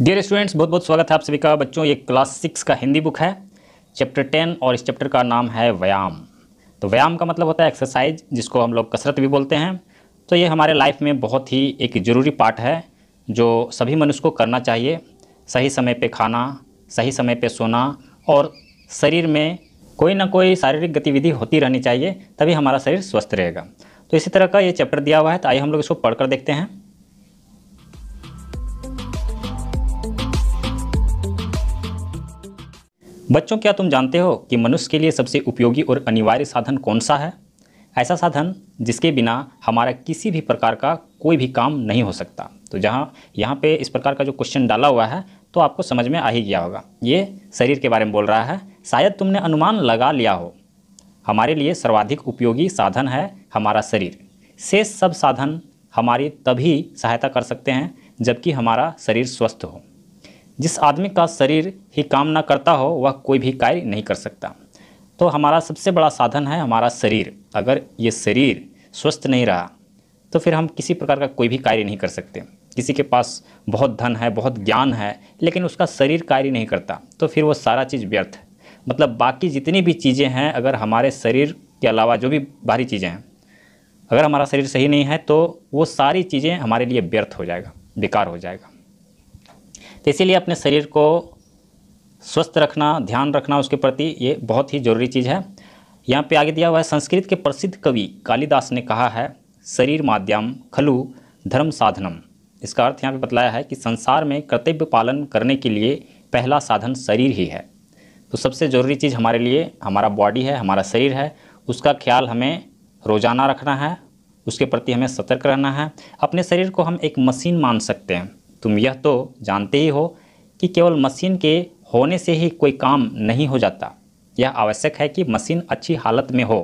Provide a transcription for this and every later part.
dear students बहुत बहुत स्वागत है आप सभी का बच्चों ये क्लास सिक्स का हिंदी बुक है चैप्टर टेन और इस चैप्टर का नाम है व्यायाम तो व्यायाम का मतलब होता है एक्सरसाइज जिसको हम लोग कसरत भी बोलते हैं तो ये हमारे लाइफ में बहुत ही एक ज़रूरी पार्ट है जो सभी मनुष्य को करना चाहिए सही समय पर खाना सही समय पर सोना और शरीर में कोई ना कोई शारीरिक गतिविधि होती रहनी चाहिए तभी हमारा शरीर स्वस्थ रहेगा तो इसी तरह का ये चैप्टर दिया हुआ है तो आइए हम लोग इसको पढ़कर देखते हैं बच्चों क्या तुम जानते हो कि मनुष्य के लिए सबसे उपयोगी और अनिवार्य साधन कौन सा है ऐसा साधन जिसके बिना हमारा किसी भी प्रकार का कोई भी काम नहीं हो सकता तो जहाँ यहाँ पे इस प्रकार का जो क्वेश्चन डाला हुआ है तो आपको समझ में आ ही गया होगा ये शरीर के बारे में बोल रहा है शायद तुमने अनुमान लगा लिया हो हमारे लिए सर्वाधिक उपयोगी साधन है हमारा शरीर से सब साधन हमारी तभी सहायता कर सकते हैं जबकि हमारा शरीर स्वस्थ हो जिस आदमी का शरीर ही काम ना करता हो वह कोई भी कार्य नहीं कर सकता तो हमारा सबसे बड़ा साधन है हमारा शरीर अगर ये शरीर स्वस्थ नहीं रहा तो फिर हम किसी प्रकार का कोई भी कार्य नहीं कर सकते किसी के पास बहुत धन है बहुत ज्ञान है लेकिन उसका शरीर कार्य नहीं करता तो फिर वो सारा चीज़ व्यर्थ है मतलब बाकी जितनी भी चीज़ें हैं अगर हमारे शरीर के अलावा जो भी बाहरी चीज़ें हैं अगर हमारा शरीर सही नहीं है तो वो सारी चीज़ें हमारे लिए व्यर्थ हो जाएगा बेकार हो जाएगा तो इसीलिए अपने शरीर को स्वस्थ रखना ध्यान रखना उसके प्रति ये बहुत ही जरूरी चीज़ है यहाँ पे आगे दिया हुआ है संस्कृत के प्रसिद्ध कवि कालिदास ने कहा है शरीर माध्यम खलु धर्म साधनम इसका अर्थ यहाँ पे बतलाया है कि संसार में कर्तव्य पालन करने के लिए पहला साधन शरीर ही है तो सबसे ज़रूरी चीज़ हमारे लिए हमारा बॉडी है हमारा शरीर है उसका ख्याल हमें रोज़ाना रखना है उसके प्रति हमें सतर्क रहना है अपने शरीर को हम एक मशीन मान सकते हैं तुम यह तो जानते ही हो कि केवल मशीन के होने से ही कोई काम नहीं हो जाता यह आवश्यक है कि मशीन अच्छी हालत में हो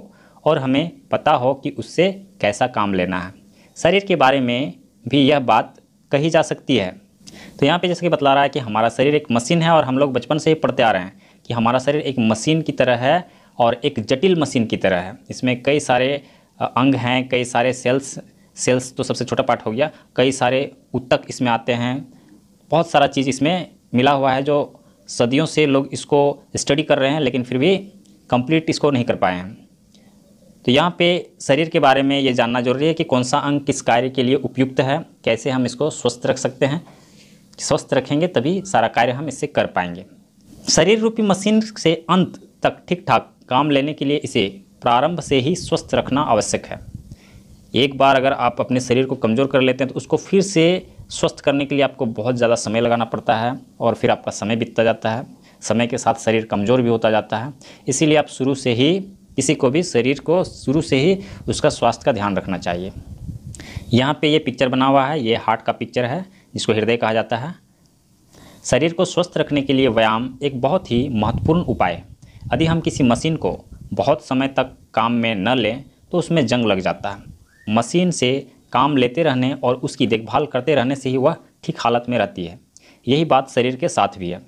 और हमें पता हो कि उससे कैसा काम लेना है शरीर के बारे में भी यह बात कही जा सकती है तो यहाँ पे जैसे कि बतला रहा है कि हमारा शरीर एक मशीन है और हम लोग बचपन से ही पढ़ते आ रहे हैं कि हमारा शरीर एक मशीन की तरह है और एक जटिल मशीन की तरह है इसमें कई सारे अंग हैं कई सारे सेल्स सेल्स तो सबसे छोटा पार्ट हो गया कई सारे उत्तक इसमें आते हैं बहुत सारा चीज़ इसमें मिला हुआ है जो सदियों से लोग इसको स्टडी कर रहे हैं लेकिन फिर भी कंप्लीट इसको नहीं कर पाए हैं तो यहाँ पे शरीर के बारे में ये जानना जरूरी है कि कौन सा अंग किस कार्य के लिए उपयुक्त है कैसे हम इसको स्वस्थ रख सकते हैं स्वस्थ रखेंगे तभी सारा कार्य हम इससे कर पाएंगे शरीर रूपी मशीन से अंत तक ठीक ठाक काम लेने के लिए इसे प्रारंभ से ही स्वस्थ रखना आवश्यक है एक बार अगर आप अपने शरीर को कमज़ोर कर लेते हैं तो उसको फिर से स्वस्थ करने के लिए आपको बहुत ज़्यादा समय लगाना पड़ता है और फिर आपका समय बीतता जाता है समय के साथ शरीर कमज़ोर भी होता जाता है इसीलिए आप शुरू से ही किसी को भी शरीर को शुरू से ही उसका स्वास्थ्य का ध्यान रखना चाहिए यहाँ पे ये पिक्चर बना हुआ है ये हार्ट का पिक्चर है जिसको हृदय कहा जाता है शरीर को स्वस्थ रखने के लिए व्यायाम एक बहुत ही महत्वपूर्ण उपाय यदि हम किसी मशीन को बहुत समय तक काम में न लें तो उसमें जंग लग जाता है मशीन से काम लेते रहने और उसकी देखभाल करते रहने से ही वह ठीक हालत में रहती है यही बात शरीर के साथ भी है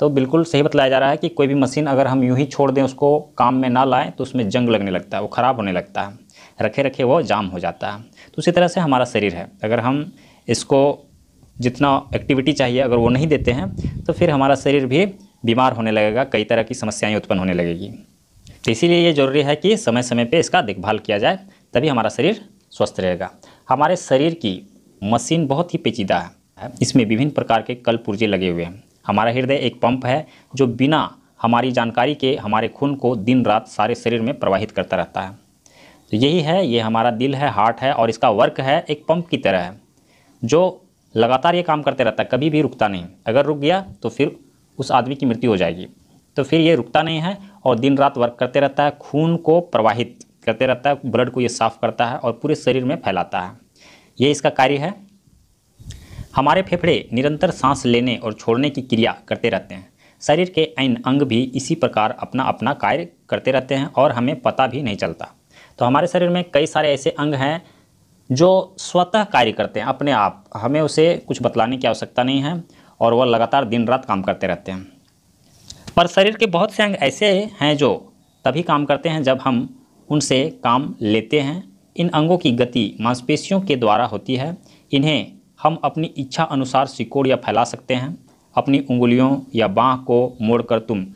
तो बिल्कुल सही बतलाया जा रहा है कि कोई भी मशीन अगर हम यूँ ही छोड़ दें उसको काम में ना लाएं तो उसमें जंग लगने लगता है वो ख़राब होने लगता है रखे रखे वो जाम हो जाता है तो उसी तरह से हमारा शरीर है अगर हम इसको जितना एक्टिविटी चाहिए अगर वो नहीं देते हैं तो फिर हमारा शरीर भी बीमार होने लगेगा कई तरह की समस्याएं उत्पन्न होने लगेगी तो इसीलिए ये ज़रूरी है कि समय समय पे इसका देखभाल किया जाए तभी हमारा शरीर स्वस्थ रहेगा हमारे शरीर की मशीन बहुत ही पेचीदा है इसमें विभिन्न प्रकार के कल पुर्जे लगे हुए हैं हमारा हृदय एक पंप है जो बिना हमारी जानकारी के हमारे खून को दिन रात सारे शरीर में प्रवाहित करता रहता है तो यही है ये हमारा दिल है हार्ट है और इसका वर्क है एक पंप की तरह है जो लगातार ये काम करते रहता है कभी भी रुकता नहीं अगर रुक गया तो फिर उस आदमी की मृत्यु हो जाएगी तो फिर ये रुकता नहीं है और दिन रात वर्क करते रहता है खून को प्रवाहित करते रहता है ब्लड को ये साफ करता है और पूरे शरीर में फैलाता है ये इसका कार्य है हमारे फेफड़े निरंतर सांस लेने और छोड़ने की क्रिया करते रहते हैं शरीर के अन्य अंग भी इसी प्रकार अपना अपना कार्य करते रहते हैं और हमें पता भी नहीं चलता तो हमारे शरीर में कई सारे ऐसे अंग हैं जो स्वतः कार्य करते हैं अपने आप हमें उसे कुछ बतलाने की आवश्यकता नहीं है और वह लगातार दिन रात काम करते रहते हैं पर शरीर के बहुत से अंग ऐसे हैं जो तभी काम करते हैं जब हम उनसे काम लेते हैं इन अंगों की गति मांसपेशियों के द्वारा होती है इन्हें हम अपनी इच्छा अनुसार सिकोड़ या फैला सकते हैं अपनी उंगलियों या बाँह को मोड़कर तुम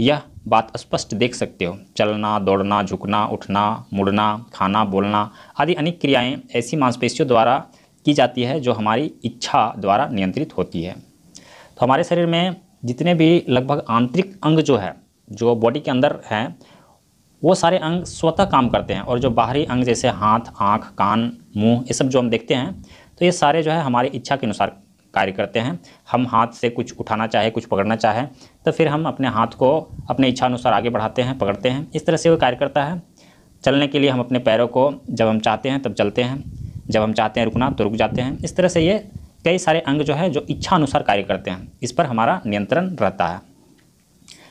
यह बात स्पष्ट देख सकते हो चलना दौड़ना झुकना उठना मुड़ना खाना बोलना आदि अनेक क्रियाएं ऐसी मांसपेशियों द्वारा की जाती है जो हमारी इच्छा द्वारा नियंत्रित होती है तो हमारे शरीर में जितने भी लगभग आंतरिक अंग जो है जो बॉडी के अंदर हैं वो सारे अंग स्वतः काम करते हैं और जो बाहरी अंग जैसे हाथ आँख कान मुंह ये सब जो हम देखते हैं तो ये सारे जो है हमारी इच्छा के अनुसार कार्य करते हैं हम हाथ से कुछ उठाना चाहे कुछ पकड़ना चाहे तो फिर हम अपने हाथ को अपने इच्छा अनुसार आगे बढ़ाते हैं पकड़ते हैं इस तरह से वो कार्य करता है चलने के लिए हम अपने पैरों को जब हम चाहते हैं तब चलते हैं जब हम चाहते हैं रुकना तो रुक जाते हैं इस तरह से ये कई सारे अंग जो है जो इच्छा अनुसार कार्य करते हैं इस पर हमारा नियंत्रण रहता है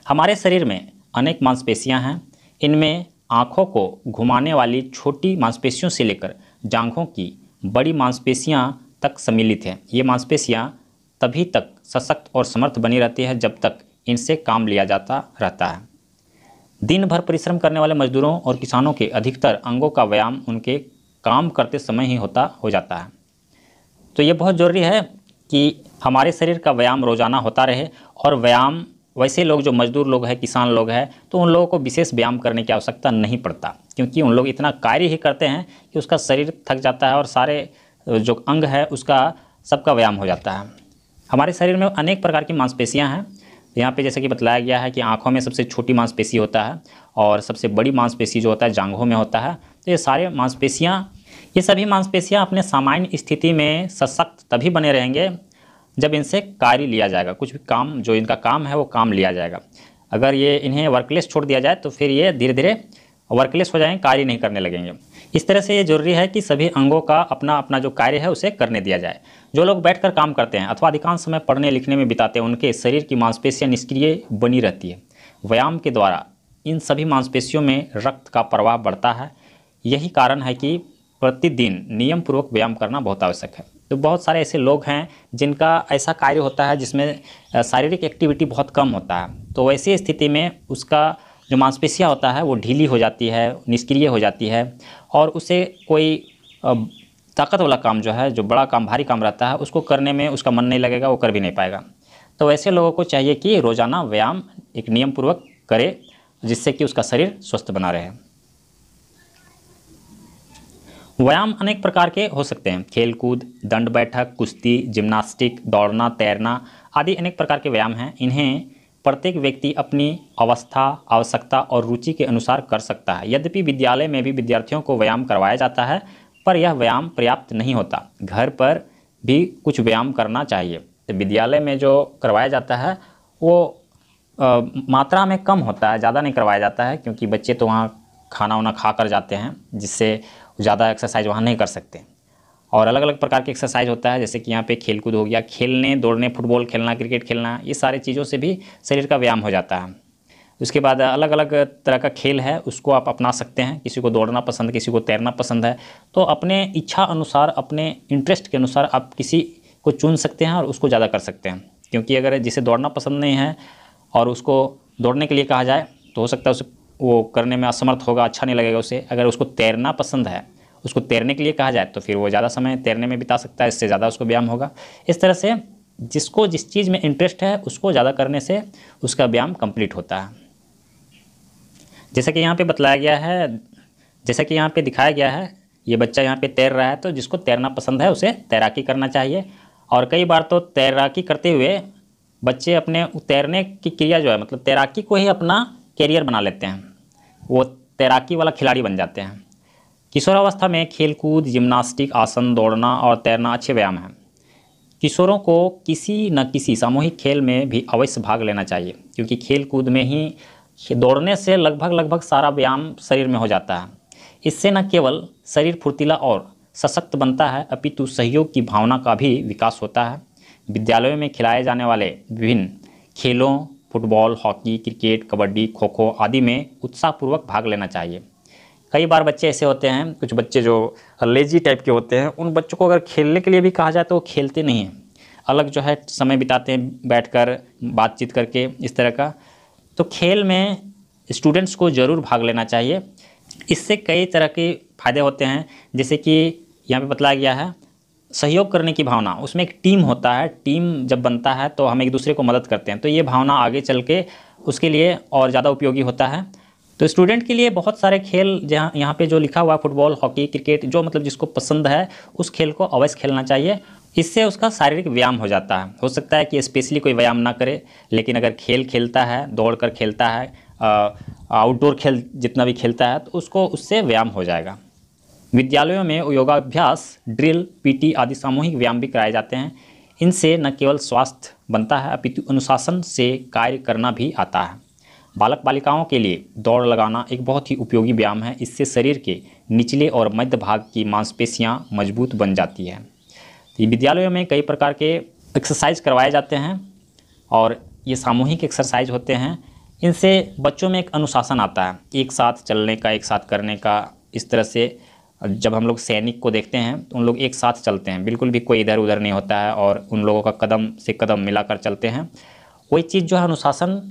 हमारे शरीर में अनेक मांसपेशियाँ हैं इनमें आँखों को घुमाने वाली छोटी मांसपेशियों से लेकर जांघों की बड़ी मांसपेशियाँ तक सम्मिलित हैं ये मांसपेशियाँ तभी तक सशक्त और समर्थ बनी रहती है जब तक इनसे काम लिया जाता रहता है दिन भर परिश्रम करने वाले मजदूरों और किसानों के अधिकतर अंगों का व्यायाम उनके काम करते समय ही होता हो जाता है तो ये बहुत ज़रूरी है कि हमारे शरीर का व्यायाम रोज़ाना होता रहे और व्यायाम वैसे लोग जो मजदूर लोग हैं किसान लोग हैं तो उन लोगों को विशेष व्यायाम करने की आवश्यकता नहीं पड़ता क्योंकि उन लोग इतना कार्य ही करते हैं कि उसका शरीर थक जाता है और सारे जो अंग है उसका सबका व्यायाम हो जाता है हमारे शरीर में अनेक प्रकार की मांसपेशियाँ हैं यहाँ पे जैसे कि बताया गया है कि आँखों में सबसे छोटी मांसपेशी होता है और सबसे बड़ी मांसपेशी जो होता है जांघों में होता है तो ये सारे मांसपेशियाँ ये सभी मांसपेशियाँ अपने सामान्य स्थिति में सशक्त तभी बने रहेंगे जब इनसे कार्य लिया जाएगा कुछ भी काम जो इनका काम है वो काम लिया जाएगा अगर ये इन्हें वर्कलेस छोड़ दिया जाए तो फिर ये धीरे धीरे वर्कलेस हो जाएंगे कार्य नहीं करने लगेंगे इस तरह से ये जरूरी है कि सभी अंगों का अपना अपना जो कार्य है उसे करने दिया जाए जो लोग बैठकर काम करते हैं अथवा अधिकांश समय पढ़ने लिखने में बिताते हैं उनके शरीर की मांसपेशियाँ निष्क्रिय बनी रहती है व्यायाम के द्वारा इन सभी मांसपेशियों में रक्त का प्रवाह बढ़ता है यही कारण है कि प्रतिदिन नियमपूर्वक व्यायाम करना बहुत आवश्यक है तो बहुत सारे ऐसे लोग हैं जिनका ऐसा कार्य होता है जिसमें शारीरिक एक्टिविटी बहुत कम होता है तो वैसी स्थिति में उसका जो मांसपेशियाँ होता है वो ढीली हो जाती है निष्क्रिय हो जाती है और उसे कोई ताकत वाला काम जो है जो बड़ा काम भारी काम रहता है उसको करने में उसका मन नहीं लगेगा वो कर भी नहीं पाएगा तो ऐसे लोगों को चाहिए कि रोज़ाना व्यायाम एक नियमपूर्वक करे जिससे कि उसका शरीर स्वस्थ बना रहे व्यायाम अनेक प्रकार के हो सकते हैं खेलकूद दंड बैठक कुश्ती जिम्नास्टिक दौड़ना तैरना आदि अनेक प्रकार के व्यायाम हैं इन्हें प्रत्येक व्यक्ति अपनी अवस्था आवश्यकता और रुचि के अनुसार कर सकता है यद्यपि विद्यालय में भी विद्यार्थियों को व्यायाम करवाया जाता है पर यह व्यायाम पर्याप्त नहीं होता घर पर भी कुछ व्यायाम करना चाहिए तो विद्यालय में जो करवाया जाता है वो आ, मात्रा में कम होता है ज़्यादा नहीं करवाया जाता है क्योंकि बच्चे तो वहाँ खाना वाना खा कर जाते हैं जिससे ज़्यादा एक्सरसाइज वहाँ नहीं कर सकते और अलग अलग प्रकार के एक्सरसाइज होता है जैसे कि यहाँ पे खेलकूद हो गया खेलने दौड़ने फुटबॉल खेलना क्रिकेट खेलना ये सारी चीज़ों से भी शरीर का व्यायाम हो जाता है उसके बाद अलग अलग तरह का खेल है उसको आप अपना सकते हैं किसी को दौड़ना पसंद किसी को तैरना पसंद है तो अपने इच्छा अनुसार अपने इंटरेस्ट के अनुसार आप किसी को चुन सकते हैं और उसको ज़्यादा कर सकते हैं क्योंकि अगर जिसे दौड़ना पसंद नहीं है और उसको दौड़ने के लिए कहा जाए तो हो सकता है उसे वो करने में असमर्थ होगा अच्छा नहीं लगेगा उसे अगर उसको तैरना पसंद है उसको तैरने के लिए कहा जाए तो फिर वो ज़्यादा समय तैरने में बिता सकता है इससे ज़्यादा उसको व्यायाम होगा इस तरह से जिसको जिस चीज़ में इंटरेस्ट है उसको ज़्यादा करने से उसका व्यायाम कंप्लीट होता है जैसा कि यहाँ पे बताया गया है जैसा कि यहाँ पे दिखाया गया है ये बच्चा यहाँ पे तैर रहा है तो जिसको तैरना पसंद है उसे तैराकी करना चाहिए और कई बार तो तैराकी करते हुए बच्चे अपने तैरने की क्रिया जो है मतलब तैराकी को ही अपना करियर बना लेते हैं वो तैराकी वाला खिलाड़ी बन जाते हैं किशोरावस्था में खेलकूद जिम्नास्टिक आसन दौड़ना और तैरना अच्छे व्यायाम हैं किशोरों को किसी न किसी सामूहिक खेल में भी अवश्य भाग लेना चाहिए क्योंकि खेलकूद में ही दौड़ने से लगभग लगभग सारा व्यायाम शरीर में हो जाता है इससे न केवल शरीर फुर्तीला और सशक्त बनता है अपितु सहयोग की भावना का भी विकास होता है विद्यालयों में खिलाए जाने वाले विभिन्न खेलों फुटबॉल हॉकी क्रिकेट कबड्डी खो खो आदि में उत्साहपूर्वक भाग लेना चाहिए कई बार बच्चे ऐसे होते हैं कुछ बच्चे जो लेजी टाइप के होते हैं उन बच्चों को अगर खेलने के लिए भी कहा जाए तो वो खेलते नहीं हैं अलग जो है समय बिताते हैं कर बातचीत करके इस तरह का तो खेल में स्टूडेंट्स को ज़रूर भाग लेना चाहिए इससे कई तरह के फ़ायदे होते हैं जैसे कि यहाँ पे बताया गया है सहयोग करने की भावना उसमें एक टीम होता है टीम जब बनता है तो हम एक दूसरे को मदद करते हैं तो ये भावना आगे चल के उसके लिए और ज़्यादा उपयोगी होता है तो स्टूडेंट के लिए बहुत सारे खेल जहाँ यहाँ पे जो लिखा हुआ है फुटबॉल हॉकी क्रिकेट जो मतलब जिसको पसंद है उस खेल को अवश्य खेलना चाहिए इससे उसका शारीरिक व्यायाम हो जाता है हो सकता है कि स्पेशली कोई व्यायाम ना करे लेकिन अगर खेल खेलता है दौड़ कर खेलता है आउटडोर खेल जितना भी खेलता है तो उसको उससे व्यायाम हो जाएगा विद्यालयों में योगाभ्यास ड्रिल पीटी आदि सामूहिक व्यायाम भी कराए जाते हैं इनसे न केवल स्वास्थ्य बनता है अपितु अनुशासन से कार्य करना भी आता है बालक बालिकाओं के लिए दौड़ लगाना एक बहुत ही उपयोगी व्यायाम है इससे शरीर के निचले और मध्य भाग की मांसपेशियाँ मजबूत बन जाती है विद्यालयों में कई प्रकार के एक्सरसाइज करवाए जाते हैं और ये सामूहिक एक्सरसाइज होते हैं इनसे बच्चों में एक अनुशासन आता है एक साथ चलने का एक साथ करने का इस तरह से जब हम लोग सैनिक को देखते हैं तो उन लोग एक साथ चलते हैं बिल्कुल भी कोई इधर उधर नहीं होता है और उन लोगों का कदम से कदम मिलाकर चलते हैं वही चीज़ जो है अनुशासन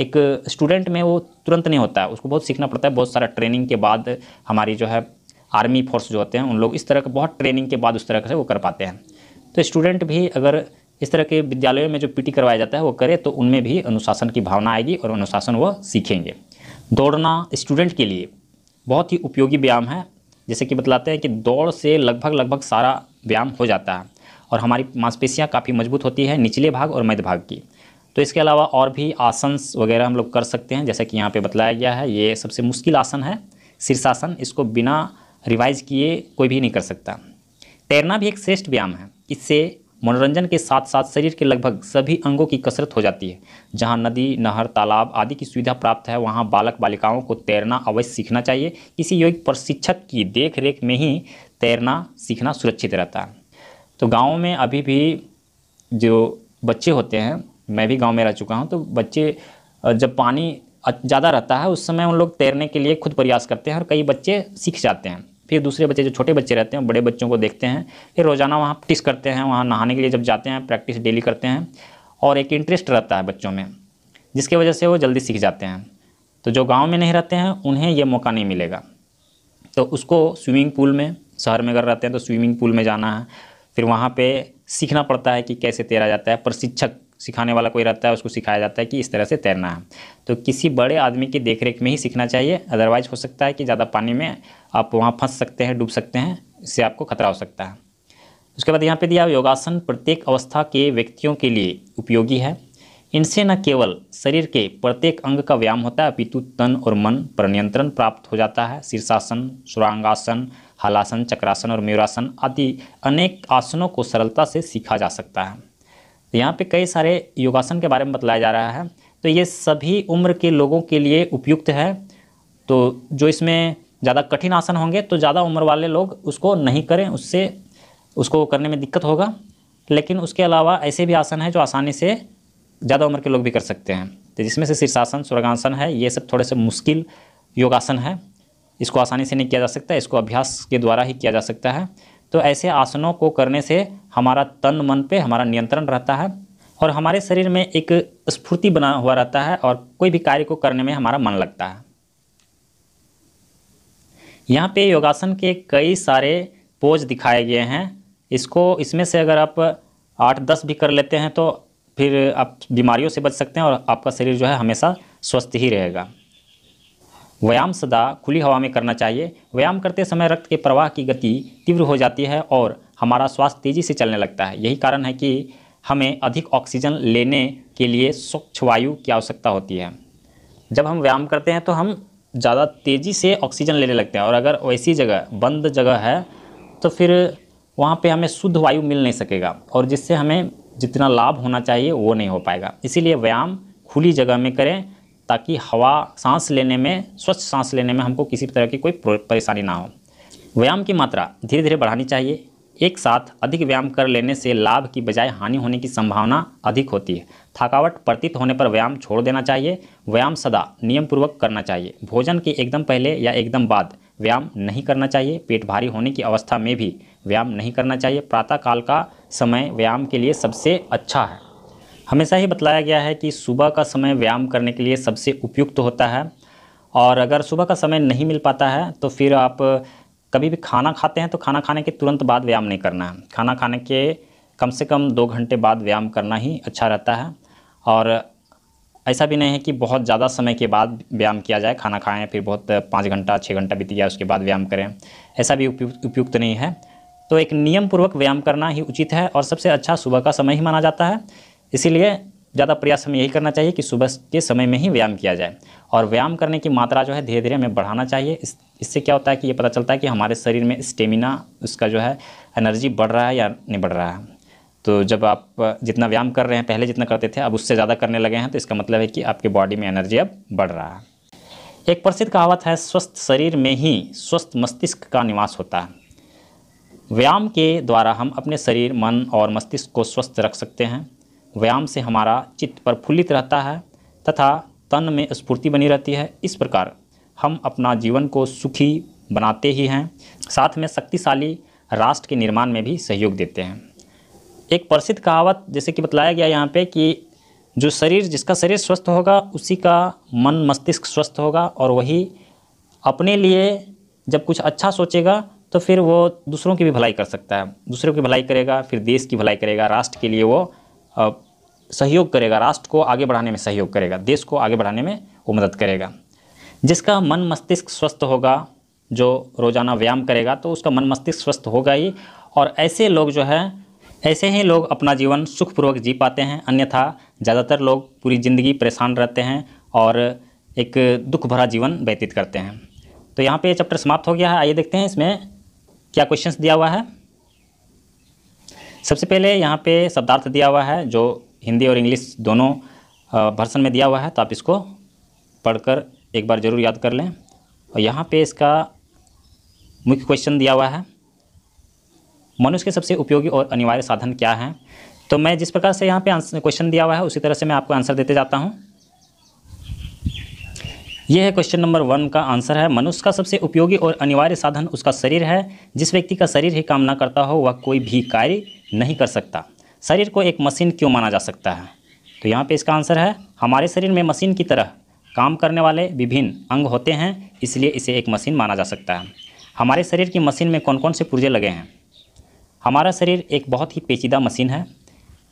एक स्टूडेंट में वो तुरंत नहीं होता है उसको बहुत सीखना पड़ता है बहुत सारा ट्रेनिंग के बाद हमारी जो है आर्मी फोर्स जो होते हैं उन लोग इस तरह का बहुत ट्रेनिंग के बाद उस तरह से वो कर पाते हैं तो स्टूडेंट भी अगर इस तरह के विद्यालयों में जो पीटी करवाया जाता है वो करे तो उनमें भी अनुशासन की भावना आएगी और अनुशासन वो सीखेंगे दौड़ना स्टूडेंट के लिए बहुत ही उपयोगी व्यायाम है जैसे कि बतलाते हैं कि दौड़ से लगभग लगभग सारा व्यायाम हो जाता है और हमारी मांसपेशियाँ काफ़ी मजबूत होती है निचले भाग और मध्य भाग की तो इसके अलावा और भी आसन वगैरह हम लोग कर सकते हैं जैसा कि यहाँ पे बताया गया है ये सबसे मुश्किल आसन है शीर्षासन इसको बिना रिवाइज किए कोई भी नहीं कर सकता तैरना भी एक श्रेष्ठ व्यायाम है इससे मनोरंजन के साथ साथ शरीर के लगभग सभी अंगों की कसरत हो जाती है जहाँ नदी नहर तालाब आदि की सुविधा प्राप्त है वहाँ बालक बालिकाओं को तैरना अवश्य सीखना चाहिए किसी योग प्रशिक्षक की देख रेख में ही तैरना सीखना सुरक्षित रहता है तो गाँव में अभी भी जो बच्चे होते हैं मैं भी गांव में रह चुका हूं तो बच्चे जब पानी ज़्यादा रहता है उस समय उन लोग तैरने के लिए खुद प्रयास करते हैं और कई बच्चे सीख जाते हैं फिर दूसरे बच्चे जो छोटे बच्चे रहते हैं बड़े बच्चों को देखते हैं फिर रोज़ाना वहाँ प्रैक्टिस करते हैं वहाँ नहाने के लिए जब जाते हैं प्रैक्टिस डेली करते हैं और एक इंटरेस्ट रहता है बच्चों में जिसके वजह से वो जल्दी सीख जाते हैं तो जो गाँव में नहीं रहते हैं उन्हें ये मौका नहीं मिलेगा तो उसको स्विमिंग पूल में शहर में अगर रहते हैं तो स्विमिंग पूल में जाना है फिर वहाँ पर सीखना पड़ता है कि कैसे तैरा जाता है प्रशिक्षक सिखाने वाला कोई रहता है उसको सिखाया जाता है कि इस तरह से तैरना है तो किसी बड़े आदमी की देखरेख में ही सीखना चाहिए अदरवाइज हो सकता है कि ज़्यादा पानी में आप वहाँ फंस सकते हैं डूब सकते हैं इससे आपको खतरा हो सकता है उसके बाद यहाँ पे दिया योगासन प्रत्येक अवस्था के व्यक्तियों के लिए उपयोगी है इनसे न केवल शरीर के प्रत्येक अंग का व्यायाम होता है अपितु तन और मन पर नियंत्रण प्राप्त हो जाता है शीर्षासन सुरांगासन हलासन चक्रासन और मयूरासन आदि अनेक आसनों को सरलता से सीखा जा सकता है तो यहाँ पे कई सारे योगासन के बारे में बताया जा रहा है तो ये सभी उम्र के लोगों के लिए उपयुक्त है तो जो इसमें ज़्यादा कठिन आसन होंगे तो ज़्यादा उम्र वाले लोग उसको नहीं करें उससे उसको करने में दिक्कत होगा लेकिन उसके अलावा ऐसे भी आसन हैं जो आसानी से ज़्यादा उम्र के लोग भी कर सकते हैं तो जिसमें से शीर्षासन स्वर्गासन है ये सब थोड़े से मुश्किल योगासन है इसको आसानी से नहीं किया जा सकता इसको अभ्यास के द्वारा ही किया जा सकता है तो ऐसे आसनों को करने से हमारा तन मन पे हमारा नियंत्रण रहता है और हमारे शरीर में एक स्फूर्ति बना हुआ रहता है और कोई भी कार्य को करने में हमारा मन लगता है यहाँ पे योगासन के कई सारे पोज दिखाए गए हैं इसको इसमें से अगर आप आठ दस भी कर लेते हैं तो फिर आप बीमारियों से बच सकते हैं और आपका शरीर जो है हमेशा स्वस्थ ही रहेगा व्यायाम सदा खुली हवा में करना चाहिए व्यायाम करते समय रक्त के प्रवाह की गति तीव्र हो जाती है और हमारा स्वास्थ्य तेज़ी से चलने लगता है यही कारण है कि हमें अधिक ऑक्सीजन लेने के लिए स्वच्छ वायु की आवश्यकता होती है जब हम व्यायाम करते हैं तो हम ज़्यादा तेज़ी से ऑक्सीजन लेने लगते हैं और अगर वैसी जगह बंद जगह है तो फिर वहाँ पे हमें शुद्ध वायु मिल नहीं सकेगा और जिससे हमें जितना लाभ होना चाहिए वो नहीं हो पाएगा इसीलिए व्यायाम खुली जगह में करें ताकि हवा सांस लेने में स्वच्छ सांस लेने में हमको किसी तरह की कोई परेशानी ना हो व्यायाम की मात्रा धीरे धीरे बढ़ानी चाहिए एक साथ अधिक व्यायाम कर लेने से लाभ की बजाय हानि होने की संभावना अधिक होती है थकावट प्रतीत होने पर व्यायाम छोड़ देना चाहिए व्यायाम सदा नियमपूर्वक करना चाहिए भोजन के एकदम पहले या एकदम बाद व्यायाम नहीं करना चाहिए पेट भारी होने की अवस्था में भी व्यायाम नहीं करना चाहिए प्रातःकाल का समय व्यायाम के लिए सबसे अच्छा है हमेशा ही बतलाया गया है कि सुबह का समय व्यायाम करने के लिए सबसे उपयुक्त तो होता है और अगर सुबह का समय नहीं मिल पाता है तो फिर आप कभी भी खाना खाते हैं तो खाना खाने के तुरंत बाद व्यायाम नहीं करना है खाना खाने के कम से कम दो घंटे बाद व्यायाम करना ही अच्छा रहता है और ऐसा भी नहीं है कि बहुत ज़्यादा समय के बाद व्यायाम किया जाए खाना खाएँ फिर बहुत पाँच घंटा छः घंटा बीत गया उसके बाद व्यायाम करें ऐसा भी उपयुक्त नहीं है तो एक नियम पूर्वक व्यायाम करना ही उचित है और सबसे अच्छा सुबह का समय ही माना जाता है इसीलिए ज़्यादा प्रयास हमें यही करना चाहिए कि सुबह के समय में ही व्यायाम किया जाए और व्यायाम करने की मात्रा जो है धीरे धीरे हमें बढ़ाना चाहिए इस इससे क्या होता है कि ये पता चलता है कि हमारे शरीर में स्टेमिना उसका जो है एनर्जी बढ़ रहा है या नहीं बढ़ रहा है तो जब आप जितना व्यायाम कर रहे हैं पहले जितना करते थे अब उससे ज़्यादा करने लगे हैं तो इसका मतलब है कि आपके बॉडी में एनर्जी अब बढ़ रहा है एक प्रसिद्ध कहावत है स्वस्थ शरीर में ही स्वस्थ मस्तिष्क का निवास होता है व्यायाम के द्वारा हम अपने शरीर मन और मस्तिष्क को स्वस्थ रख सकते हैं व्यायाम से हमारा चित्त प्रफुल्लित रहता है तथा तन में स्फूर्ति बनी रहती है इस प्रकार हम अपना जीवन को सुखी बनाते ही हैं साथ में शक्तिशाली राष्ट्र के निर्माण में भी सहयोग देते हैं एक प्रसिद्ध कहावत जैसे कि बतलाया गया यहाँ पे कि जो शरीर जिसका शरीर स्वस्थ होगा उसी का मन मस्तिष्क स्वस्थ होगा और वही अपने लिए जब कुछ अच्छा सोचेगा तो फिर वो दूसरों की भी भलाई कर सकता है दूसरों की भलाई करेगा फिर देश की भलाई करेगा राष्ट्र के लिए वो सहयोग करेगा राष्ट्र को आगे बढ़ाने में सहयोग करेगा देश को आगे बढ़ाने में वो मदद करेगा जिसका मन मस्तिष्क स्वस्थ होगा जो रोज़ाना व्यायाम करेगा तो उसका मन मस्तिष्क स्वस्थ होगा ही और ऐसे लोग जो है ऐसे ही लोग अपना जीवन सुखपूर्वक जी पाते हैं अन्यथा ज़्यादातर लोग पूरी ज़िंदगी परेशान रहते हैं और एक दुख भरा जीवन व्यतीत करते हैं तो यहाँ पे चैप्टर समाप्त हो गया है आइए देखते हैं इसमें क्या क्वेश्चंस दिया हुआ है सबसे पहले यहाँ पे शब्दार्थ दिया हुआ है जो हिंदी और इंग्लिश दोनों भर्सन में दिया हुआ है तो आप इसको पढ़कर एक बार ज़रूर याद कर लें और यहाँ पे इसका मुख्य क्वेश्चन दिया हुआ है मनुष्य के सबसे उपयोगी और अनिवार्य साधन क्या हैं तो मैं जिस प्रकार से यहाँ पे क्वेश्चन दिया हुआ है उसी तरह से मैं आपको आंसर देते जाता हूँ यह है क्वेश्चन नंबर वन का आंसर है मनुष्य का सबसे उपयोगी और अनिवार्य साधन उसका शरीर है जिस व्यक्ति का शरीर ही काम ना करता हो वह कोई भी कार्य नहीं कर सकता शरीर को एक मशीन क्यों माना जा सकता है तो यहाँ पे इसका आंसर है हमारे शरीर में मशीन की तरह काम करने वाले विभिन्न अंग होते हैं इसलिए इसे एक मशीन माना जा सकता है हमारे शरीर की मशीन में कौन कौन से पुर्जे लगे हैं हमारा शरीर एक बहुत ही पेचीदा मशीन है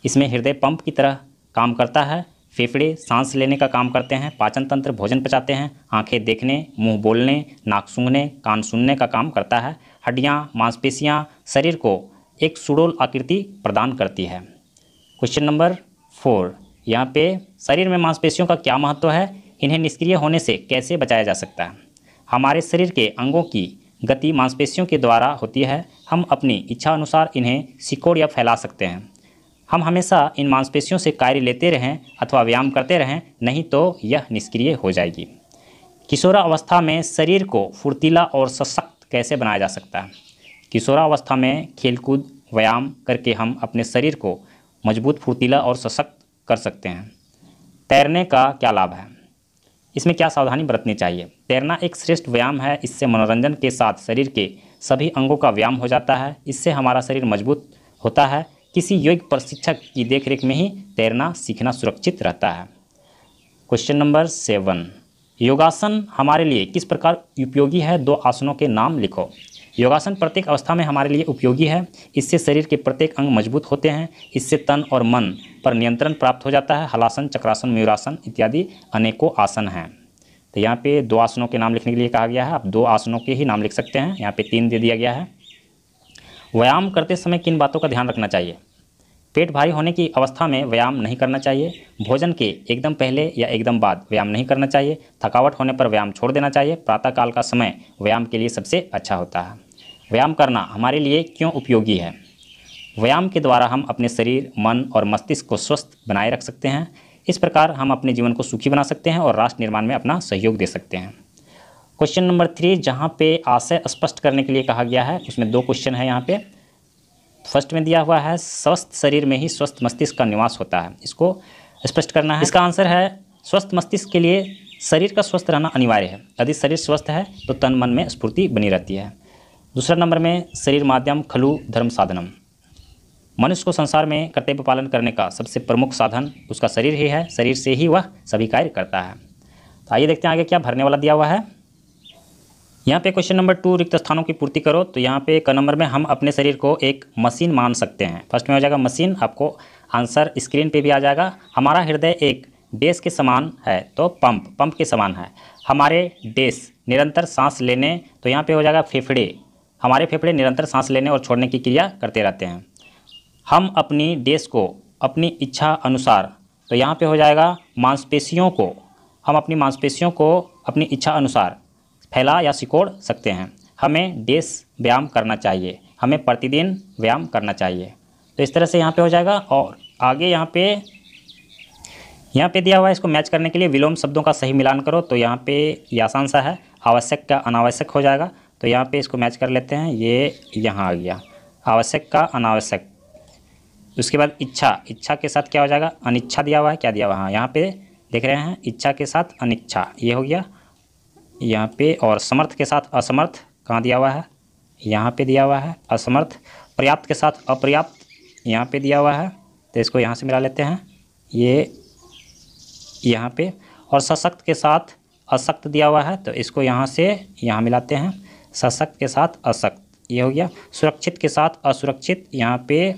इसमें हृदय पंप की तरह काम करता है फेफड़े सांस लेने का काम करते हैं पाचन तंत्र भोजन पचाते हैं आंखें देखने मुंह बोलने नाक सूंघने कान सुनने का काम करता है हड्डियां मांसपेशियां शरीर को एक सुडोल आकृति प्रदान करती है क्वेश्चन नंबर फोर यहाँ पे शरीर में मांसपेशियों का क्या महत्व है इन्हें निष्क्रिय होने से कैसे बचाया जा सकता है हमारे शरीर के अंगों की गति मांसपेशियों के द्वारा होती है हम अपनी इच्छा अनुसार इन्हें सिकोड़ या फैला सकते हैं हम हमेशा इन मांसपेशियों से कार्य लेते रहें अथवा व्यायाम करते रहें नहीं तो यह निष्क्रिय हो जाएगी किशोरावस्था में शरीर को फुर्तीला और सशक्त कैसे बनाया जा सकता है किशोरावस्था में खेलकूद व्यायाम करके हम अपने शरीर को मजबूत फुर्तीला और सशक्त कर सकते हैं तैरने का क्या लाभ है इसमें क्या सावधानी बरतनी चाहिए तैरना एक श्रेष्ठ व्यायाम है इससे मनोरंजन के साथ शरीर के सभी अंगों का व्यायाम हो जाता है इससे हमारा शरीर मजबूत होता है किसी योग्य प्रशिक्षक की देखरेख में ही तैरना सीखना सुरक्षित रहता है क्वेश्चन नंबर सेवन योगासन हमारे लिए किस प्रकार उपयोगी है दो आसनों के नाम लिखो योगासन प्रत्येक अवस्था में हमारे लिए उपयोगी है इससे शरीर के प्रत्येक अंग मजबूत होते हैं इससे तन और मन पर नियंत्रण प्राप्त हो जाता है हलासन चक्रासन मयूरासन इत्यादि अनेकों आसन हैं तो यहाँ पे दो आसनों के नाम लिखने के लिए कहा गया है आप दो आसनों के ही नाम लिख सकते हैं यहाँ पे तीन दे दिया गया है व्यायाम करते समय किन बातों का ध्यान रखना चाहिए पेट भारी होने की अवस्था में व्यायाम नहीं करना चाहिए भोजन के एकदम पहले या एकदम बाद व्यायाम नहीं करना चाहिए थकावट होने पर व्यायाम छोड़ देना चाहिए प्रातःकाल का समय व्यायाम के लिए सबसे अच्छा होता है व्यायाम करना हमारे लिए क्यों उपयोगी है व्यायाम के द्वारा हम अपने शरीर मन और मस्तिष्क को स्वस्थ बनाए रख सकते हैं इस प्रकार हम अपने जीवन को सुखी बना सकते हैं और राष्ट्र निर्माण में अपना सहयोग दे सकते हैं क्वेश्चन नंबर थ्री जहाँ पे आशय स्पष्ट करने के लिए कहा गया है उसमें दो क्वेश्चन है यहाँ पे फर्स्ट में दिया हुआ है स्वस्थ शरीर में ही स्वस्थ मस्तिष्क का निवास होता है इसको स्पष्ट करना है इसका आंसर है स्वस्थ मस्तिष्क के लिए शरीर का स्वस्थ रहना अनिवार्य है यदि शरीर स्वस्थ है तो तन मन में स्फूर्ति बनी रहती है दूसरा नंबर में शरीर माध्यम खलु धर्म साधनम मनुष्य को संसार में कर्तव्य पालन करने का सबसे प्रमुख साधन उसका शरीर ही है शरीर से ही वह सभी कार्य करता है तो आइए देखते हैं आगे क्या भरने वाला दिया हुआ है यहाँ पे क्वेश्चन नंबर टू रिक्त स्थानों की पूर्ति करो तो यहाँ पे एक नंबर में हम अपने शरीर को एक मशीन मान सकते हैं फर्स्ट में हो जाएगा मशीन आपको आंसर स्क्रीन पे भी आ जाएगा हमारा हृदय एक बेस के समान है तो पंप पंप के समान है हमारे देश निरंतर सांस लेने तो यहाँ पे हो जाएगा फेफड़े हमारे फेफड़े निरंतर सांस लेने और छोड़ने की क्रिया करते रहते हैं हम अपनी देश को अपनी इच्छा अनुसार तो यहाँ पर हो जाएगा मांसपेशियों को हम अपनी मांसपेशियों को अपनी इच्छा अनुसार फैला या सिकोड़ सकते हैं हमें डेस व्यायाम करना चाहिए हमें प्रतिदिन व्यायाम करना चाहिए तो इस तरह से यहाँ पे हो जाएगा और आगे यहाँ पे यहाँ पे दिया हुआ है इसको मैच करने के लिए विलोम शब्दों का सही मिलान करो तो यहाँ पे ये आसान सा है आवश्यक का अनावश्यक हो जाएगा तो यहाँ पे इसको मैच कर लेते हैं ये यहाँ आ गया आवश्यक का अनावश्यक उसके बाद इच्छा इच्छा के साथ क्या हो जाएगा अनिच्छा दिया हुआ है क्या दिया हुआ है हाँ, यहाँ पर देख रहे हैं इच्छा के साथ अनिच्छा ये हो गया यहाँ पे और समर्थ के साथ असमर्थ कहाँ दिया हुआ है यहाँ पे दिया हुआ है असमर्थ पर्याप्त के साथ अपर्याप्त यहाँ पे दिया हुआ है तो इसको यहाँ से मिला लेते हैं ये यहाँ पे और सशक्त के साथ अशक्त दिया हुआ है तो इसको यहाँ से यहाँ मिलाते हैं सशक्त के साथ अशक्त ये हो गया सुरक्षित के साथ असुरक्षित यहाँ पे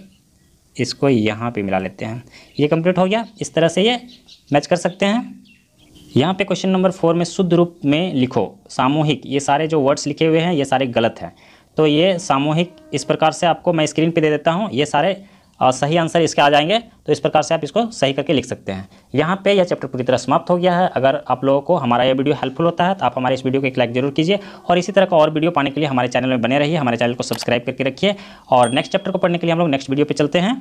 इसको यहाँ पे मिला लेते हैं ये कंप्लीट हो गया इस तरह से ये मैच कर सकते हैं यहाँ पे क्वेश्चन नंबर फोर में शुद्ध रूप में लिखो सामूहिक ये सारे जो वर्ड्स लिखे हुए हैं ये सारे गलत हैं तो ये सामूहिक इस प्रकार से आपको मैं स्क्रीन पे दे देता हूँ ये सारे सही आंसर इसके आ जाएंगे तो इस प्रकार से आप इसको सही करके लिख सकते हैं यहाँ पे यह चैप्टर पूरी तरह समाप्त हो गया है अगर आप लोगों को हमारा यह वीडियो हेल्पफुल होता है तो आप हमारे इस वीडियो को एक लाइक जरूर कीजिए और इसी तरह का और वीडियो पाने के लिए हमारे चैनल में बने रहिए हमारे चैनल को सब्सक्राइब करके रखिए और नेक्स्ट चैप्टर को पढ़ने के लिए हम लोग नेक्स्ट वीडियो पर चलते हैं